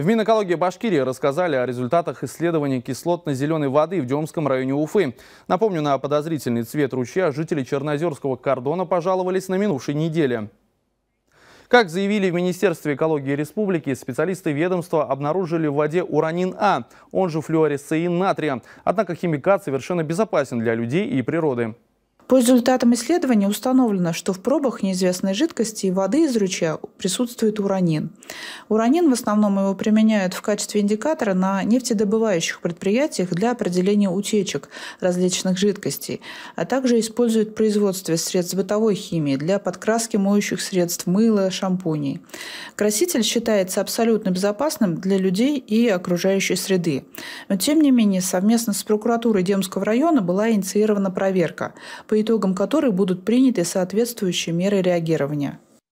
В Минэкологии Башкирии рассказали о результатах исследования кислотно-зеленой воды в Демском районе Уфы. Напомню, на подозрительный цвет ручья жители Чернозерского кордона пожаловались на минувшей неделе. Как заявили в Министерстве экологии республики, специалисты ведомства обнаружили в воде уранин-А, он же флюоресцеин натрия. Однако химикат совершенно безопасен для людей и природы. По результатам исследования установлено, что в пробах неизвестной жидкости и воды из ручья присутствует уранин. Уранин в основном его применяют в качестве индикатора на нефтедобывающих предприятиях для определения утечек различных жидкостей, а также используют в производстве средств бытовой химии для подкраски моющих средств мыла, шампуней. Краситель считается абсолютно безопасным для людей и окружающей среды. Но, тем не менее, совместно с прокуратурой Демского района была инициирована проверка, по итогам которой будут приняты соответствующие меры реагирования.